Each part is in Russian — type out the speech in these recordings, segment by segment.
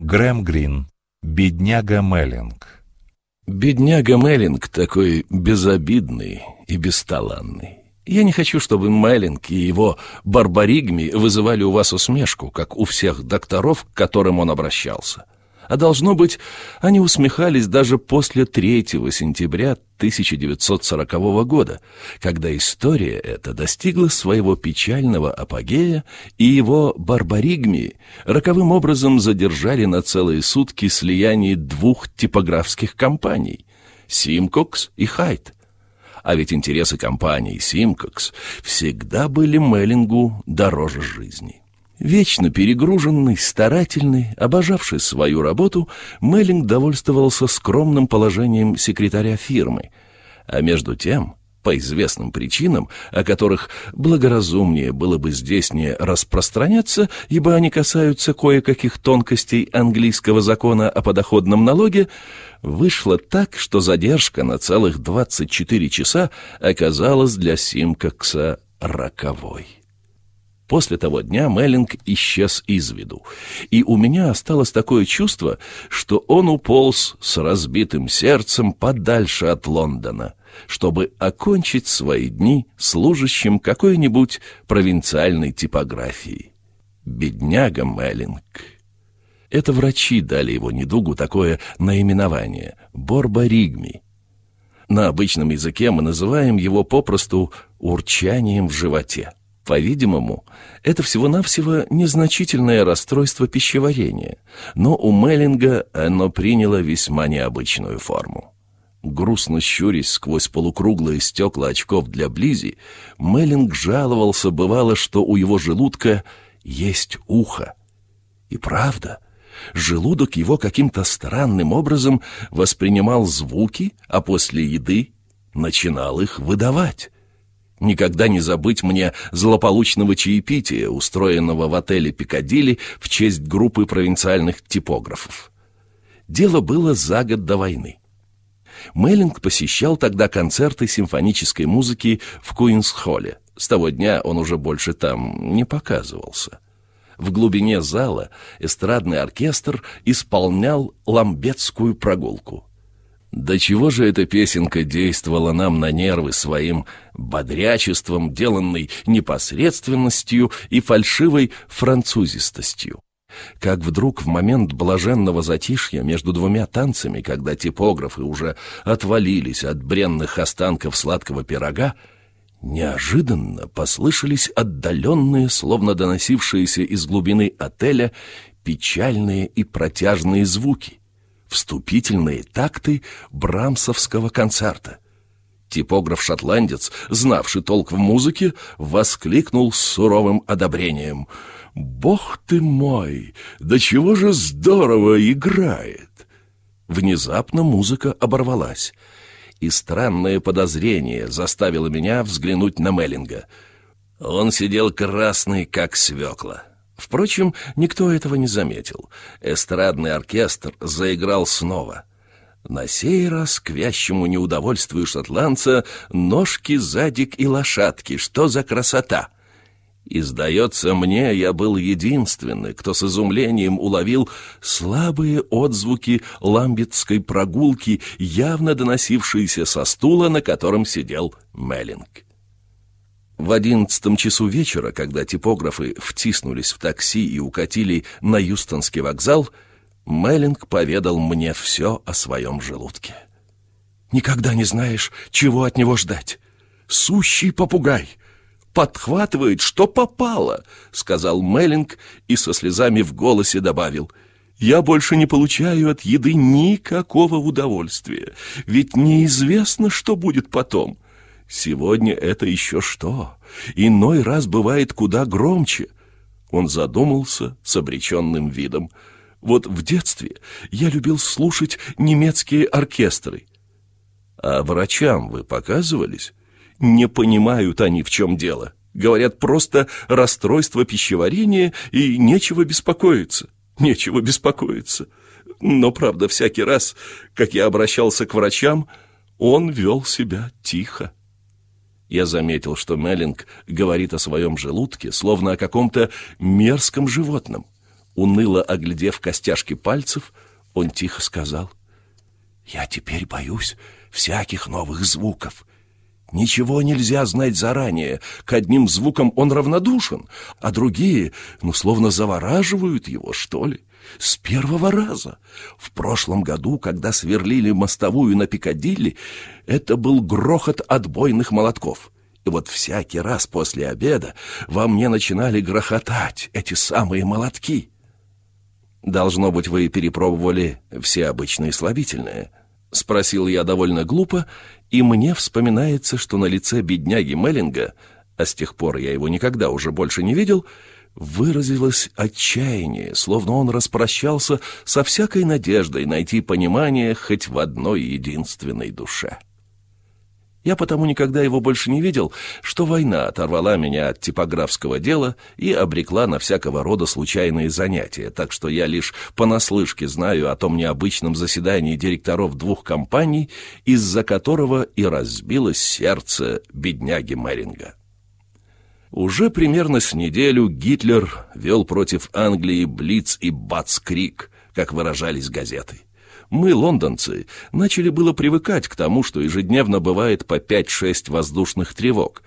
Грэм Грин. Бедняга Меллинг. Бедняга Меллинг такой безобидный и бесталанный. Я не хочу, чтобы Меллинг и его барбаригми вызывали у вас усмешку, как у всех докторов, к которым он обращался а должно быть, они усмехались даже после 3 сентября 1940 года, когда история эта достигла своего печального апогея, и его барбаригмии роковым образом задержали на целые сутки слияние двух типографских компаний — «Симкокс» и «Хайт». А ведь интересы компании «Симкокс» всегда были Меллингу дороже жизни. Вечно перегруженный, старательный, обожавший свою работу, Меллинг довольствовался скромным положением секретаря фирмы. А между тем, по известным причинам, о которых благоразумнее было бы здесь не распространяться, ибо они касаются кое-каких тонкостей английского закона о подоходном налоге, вышло так, что задержка на целых 24 часа оказалась для Симкакса роковой. После того дня Меллинг исчез из виду, и у меня осталось такое чувство, что он уполз с разбитым сердцем подальше от Лондона, чтобы окончить свои дни служащим какой-нибудь провинциальной типографии. Бедняга Меллинг. Это врачи дали его недугу такое наименование — борборигми. На обычном языке мы называем его попросту «урчанием в животе». По-видимому, это всего-навсего незначительное расстройство пищеварения, но у Меллинга оно приняло весьма необычную форму. Грустно щурясь сквозь полукруглые стекла очков для Близи, Меллинг жаловался бывало, что у его желудка есть ухо. И правда, желудок его каким-то странным образом воспринимал звуки, а после еды начинал их выдавать никогда не забыть мне злополучного чаепития, устроенного в отеле «Пикадилли» в честь группы провинциальных типографов. Дело было за год до войны. Меллинг посещал тогда концерты симфонической музыки в Куинс-холле. С того дня он уже больше там не показывался. В глубине зала эстрадный оркестр исполнял ламбетскую прогулку – до чего же эта песенка действовала нам на нервы своим бодрячеством, деланной непосредственностью и фальшивой французистостью? Как вдруг в момент блаженного затишья между двумя танцами, когда типографы уже отвалились от бренных останков сладкого пирога, неожиданно послышались отдаленные, словно доносившиеся из глубины отеля, печальные и протяжные звуки вступительные такты брамсовского концерта. Типограф-шотландец, знавший толк в музыке, воскликнул с суровым одобрением. «Бог ты мой! Да чего же здорово играет!» Внезапно музыка оборвалась, и странное подозрение заставило меня взглянуть на Меллинга. Он сидел красный, как свекла. Впрочем, никто этого не заметил. Эстрадный оркестр заиграл снова. На сей раз, к вящему неудовольствию шотландца, ножки, задик и лошадки. Что за красота! И, сдается мне, я был единственный, кто с изумлением уловил слабые отзвуки ламбетской прогулки, явно доносившиеся со стула, на котором сидел Меллинг. В одиннадцатом часу вечера, когда типографы втиснулись в такси и укатили на Юстонский вокзал, Меллинг поведал мне все о своем желудке. «Никогда не знаешь, чего от него ждать. Сущий попугай! Подхватывает, что попало!» — сказал Меллинг и со слезами в голосе добавил — я больше не получаю от еды никакого удовольствия, ведь неизвестно, что будет потом. Сегодня это еще что? Иной раз бывает куда громче. Он задумался с обреченным видом. Вот в детстве я любил слушать немецкие оркестры. А врачам вы показывались? Не понимают они, в чем дело. Говорят, просто расстройство пищеварения и нечего беспокоиться. Нечего беспокоиться. Но, правда, всякий раз, как я обращался к врачам, он вел себя тихо. Я заметил, что Меллинг говорит о своем желудке, словно о каком-то мерзком животном. Уныло оглядев костяшки пальцев, он тихо сказал, «Я теперь боюсь всяких новых звуков». Ничего нельзя знать заранее. К одним звукам он равнодушен, а другие, ну, словно завораживают его, что ли. С первого раза. В прошлом году, когда сверлили мостовую на Пикадилли, это был грохот отбойных молотков. И вот всякий раз после обеда во мне начинали грохотать эти самые молотки. «Должно быть, вы перепробовали все обычные слабительные?» — спросил я довольно глупо, и мне вспоминается, что на лице бедняги Меллинга, а с тех пор я его никогда уже больше не видел — выразилось отчаяние, словно он распрощался со всякой надеждой найти понимание хоть в одной единственной душе. Я потому никогда его больше не видел, что война оторвала меня от типографского дела и обрекла на всякого рода случайные занятия, так что я лишь понаслышке знаю о том необычном заседании директоров двух компаний, из-за которого и разбилось сердце бедняги Меринга. Уже примерно с неделю Гитлер вел против Англии Блиц и Бацкрик, как выражались газеты. Мы, лондонцы, начали было привыкать к тому, что ежедневно бывает по 5-6 воздушных тревог.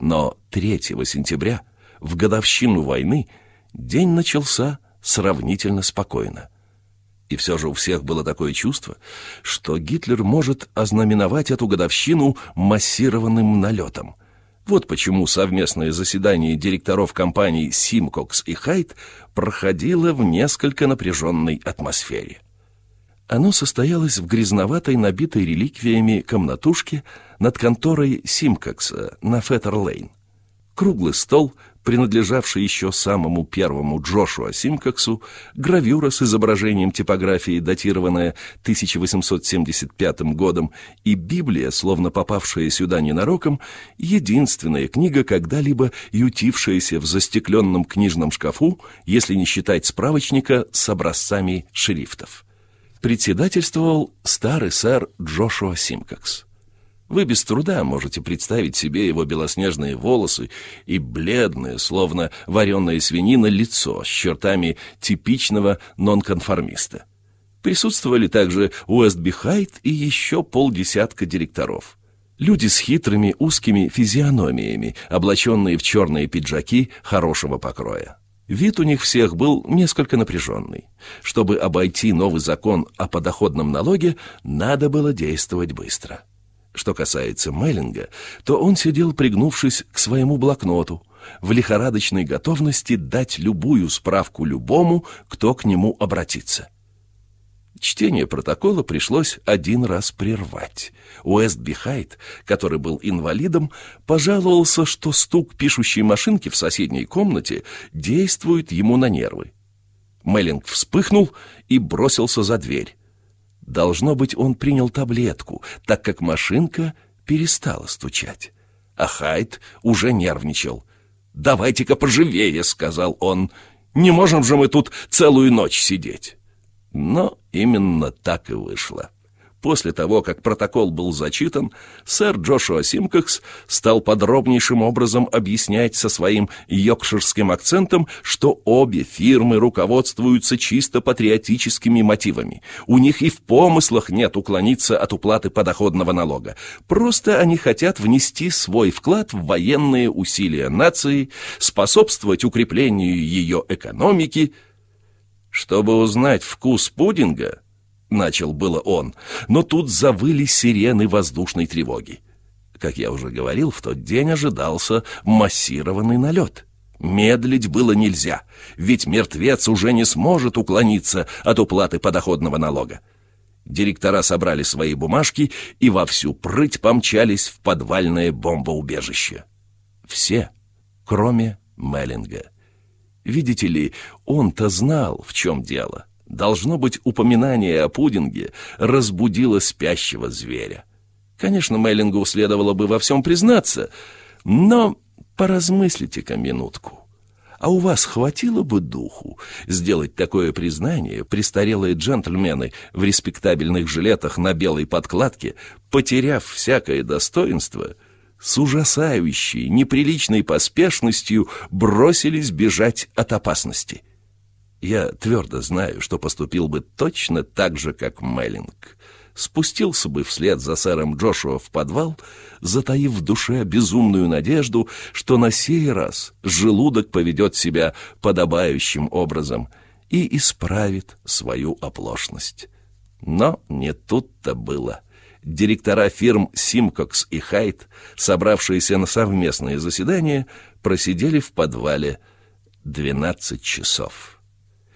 Но 3 сентября, в годовщину войны, день начался сравнительно спокойно. И все же у всех было такое чувство, что Гитлер может ознаменовать эту годовщину массированным налетом – вот почему совместное заседание директоров компаний «Симкокс» и «Хайт» проходило в несколько напряженной атмосфере. Оно состоялось в грязноватой, набитой реликвиями комнатушке над конторой «Симкокса» на Феттер-Лейн круглый стол, принадлежавший еще самому первому Джошуа Симкаксу, гравюра с изображением типографии, датированная 1875 годом, и Библия, словно попавшая сюда ненароком, единственная книга, когда-либо ютившаяся в застекленном книжном шкафу, если не считать справочника с образцами шрифтов. Председательствовал старый сэр Джошуа Симкакс. Вы без труда можете представить себе его белоснежные волосы и бледное, словно вареная свинина, лицо с чертами типичного нонконформиста. Присутствовали также Уэстби Хайт и еще полдесятка директоров. Люди с хитрыми узкими физиономиями, облаченные в черные пиджаки хорошего покроя. Вид у них всех был несколько напряженный. Чтобы обойти новый закон о подоходном налоге, надо было действовать быстро. Что касается Меллинга, то он сидел, пригнувшись к своему блокноту, в лихорадочной готовности дать любую справку любому, кто к нему обратится. Чтение протокола пришлось один раз прервать. Уэстби Хайт, который был инвалидом, пожаловался, что стук пишущей машинки в соседней комнате действует ему на нервы. Меллинг вспыхнул и бросился за дверь. Должно быть, он принял таблетку, так как машинка перестала стучать. А Хайт уже нервничал. «Давайте-ка поживее», — сказал он. «Не можем же мы тут целую ночь сидеть». Но именно так и вышло. После того, как протокол был зачитан, сэр Джошуа Симкокс стал подробнейшим образом объяснять со своим йокширским акцентом, что обе фирмы руководствуются чисто патриотическими мотивами. У них и в помыслах нет уклониться от уплаты подоходного налога. Просто они хотят внести свой вклад в военные усилия нации, способствовать укреплению ее экономики. Чтобы узнать вкус пудинга, — начал было он, но тут завыли сирены воздушной тревоги. Как я уже говорил, в тот день ожидался массированный налет. Медлить было нельзя, ведь мертвец уже не сможет уклониться от уплаты подоходного налога. Директора собрали свои бумажки и во всю прыть помчались в подвальное бомбоубежище. Все, кроме Меллинга. Видите ли, он-то знал, в чем дело. Должно быть, упоминание о пудинге разбудило спящего зверя. Конечно, Меллингу следовало бы во всем признаться, но поразмыслите-ка минутку. А у вас хватило бы духу сделать такое признание, престарелые джентльмены в респектабельных жилетах на белой подкладке, потеряв всякое достоинство, с ужасающей, неприличной поспешностью бросились бежать от опасности? Я твердо знаю, что поступил бы точно так же, как Меллинг. Спустился бы вслед за сэром Джошуа в подвал, затаив в душе безумную надежду, что на сей раз желудок поведет себя подобающим образом и исправит свою оплошность. Но не тут-то было. Директора фирм «Симкокс» и «Хайт», собравшиеся на совместное заседание, просидели в подвале 12 часов.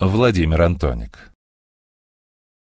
Владимир Антоник.